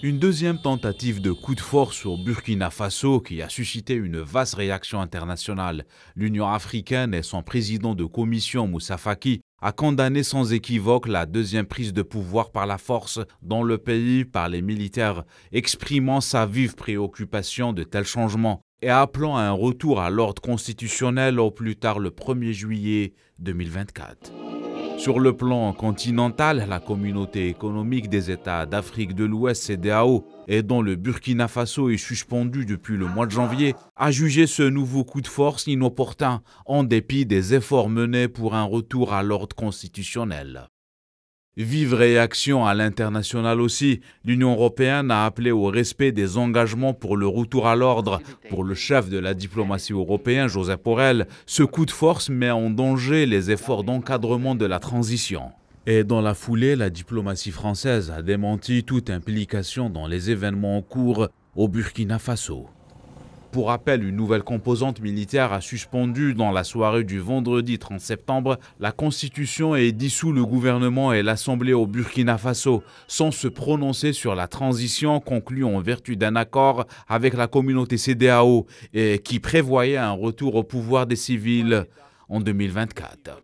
Une deuxième tentative de coup de force au Burkina Faso qui a suscité une vaste réaction internationale. L'Union africaine et son président de commission Moussa Faki a condamné sans équivoque la deuxième prise de pouvoir par la force dans le pays par les militaires, exprimant sa vive préoccupation de tels changements et appelant à un retour à l'ordre constitutionnel au plus tard le 1er juillet 2024. Sur le plan continental, la communauté économique des États d'Afrique de l'Ouest, CDAO, et dont le Burkina Faso est suspendu depuis le mois de janvier, a jugé ce nouveau coup de force inopportun, en dépit des efforts menés pour un retour à l'ordre constitutionnel. Vive réaction à l'international aussi, l'Union européenne a appelé au respect des engagements pour le retour à l'ordre. Pour le chef de la diplomatie européenne, Joseph Porel, ce coup de force met en danger les efforts d'encadrement de la transition. Et dans la foulée, la diplomatie française a démenti toute implication dans les événements en cours au Burkina Faso pour rappel, une nouvelle composante militaire a suspendu dans la soirée du vendredi 30 septembre la constitution et dissous le gouvernement et l'assemblée au Burkina Faso, sans se prononcer sur la transition conclue en vertu d'un accord avec la communauté CDAO et qui prévoyait un retour au pouvoir des civils en 2024.